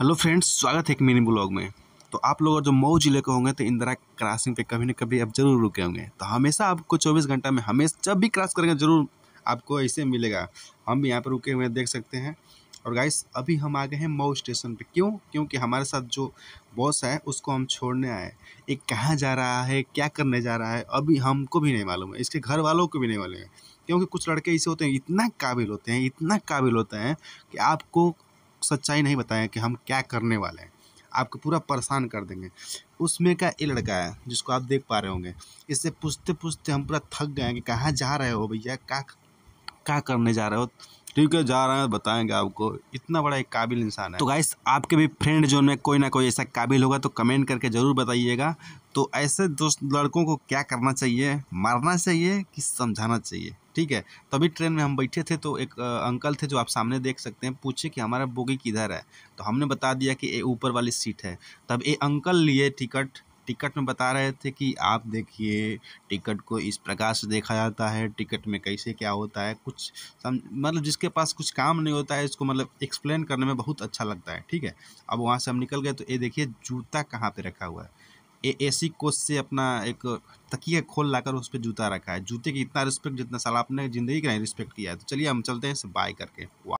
hello friends स्वागत है एक मिनी ब्लॉग में तो आप लोग जो मऊ जिले के होंगे तो इंदिरा क्रॉसिंग पे कभी ना कभी आप जरूर रुके होंगे तो हमेशा आपको 24 घंटा में हमेशा जब भी क्रॉस करेंगे ज़रूर आपको ऐसे मिलेगा हम भी यहाँ पर रुके हुए देख सकते हैं और गाइस अभी हम आ गए हैं मऊ स्टेशन पे क्यों क्योंकि हमारे साथ जो बॉस है उसको हम छोड़ने आए एक कहाँ जा रहा है क्या करने जा रहा है अभी हमको भी नहीं मालूम है इसके घर वालों को भी नहीं मालूम है क्योंकि कुछ लड़के ऐसे होते हैं इतना काबिल होते हैं इतना काबिल होते हैं कि आपको सच्चाई नहीं बताएं कि हम क्या करने वाले हैं आपको पूरा परेशान कर देंगे उसमें का ये लड़का है जिसको आप देख पा रहे होंगे इससे पूछते पूछते हम पूरा थक गए हैं कि कहाँ जा रहे हो भैया क्या क्या करने जा रहे हो ठीक है जा रहे हैं बताएंगे आपको इतना बड़ा एक काबिल इंसान है तो गाइस आपके भी फ्रेंड जोन में कोई ना कोई ऐसा काबिल होगा तो कमेंट करके ज़रूर बताइएगा तो ऐसे दोस्त लड़कों को क्या करना चाहिए मारना चाहिए कि समझाना चाहिए ठीक है तभी ट्रेन में हम बैठे थे तो एक अंकल थे जो आप सामने देख सकते हैं पूछे कि हमारा बोगी किधर है तो हमने बता दिया कि ये ऊपर वाली सीट है तब ये अंकल लिए टिकट टिकट में बता रहे थे कि आप देखिए टिकट को इस प्रकार से देखा जाता है टिकट में कैसे क्या होता है कुछ सम मतलब जिसके पास कुछ काम नहीं होता है इसको मतलब एक्सप्लेन करने में बहुत अच्छा लगता है ठीक है अब वहाँ से हम निकल गए तो ये देखिए जूता कहाँ पे रखा हुआ है ए सी कोच से अपना एक तकिया खोल लाकर उस पर जूता रखा है जूते की इतना रिस्पेक्ट जितना साला आपने ज़िंदगी का नहीं रिस्पेक्ट किया है तो चलिए हम चलते हैं इसे बाय करके वाह